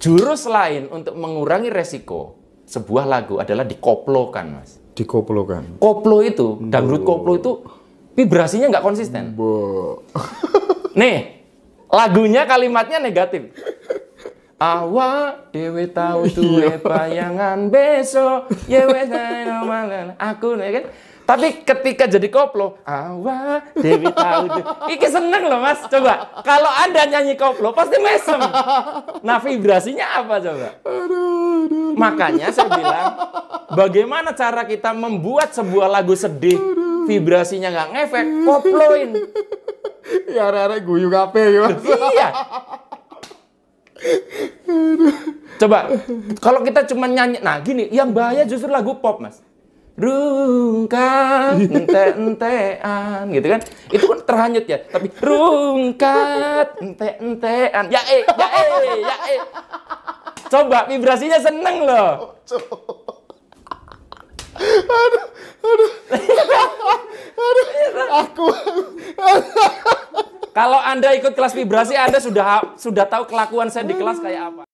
Jurus lain untuk mengurangi resiko sebuah lagu adalah dikoplokan, Mas. Dikoplokan. Koplo itu, dangdut koplo itu vibrasinya nggak konsisten. Bo. Nih, lagunya kalimatnya negatif. Awak dewe tahu tuh iya. bayangan besok ya wes aku nih kan tapi ketika jadi koplo awak dewe tuh. iki seneng loh mas coba kalau anda nyanyi koplo pasti mesem nah vibrasinya apa coba makanya saya bilang bagaimana cara kita membuat sebuah lagu sedih vibrasinya nggak ngefek hmm. koploin ya rara guyu kape ya iya Coba, kalau kita cuma nyanyi, nah gini, yang bahaya justru lagu pop, Mas. Rungkat, ente entean, gitu kan? Itu kan terhanyut ya. Tapi rungkat, ente entean, ya eh, ya eh, ya eh. Coba vibrasinya seneng loh. Oh, aduh, aduh, aduh, aku, aduh. Kalau Anda ikut kelas vibrasi, Anda sudah sudah tahu kelakuan saya di kelas kayak apa.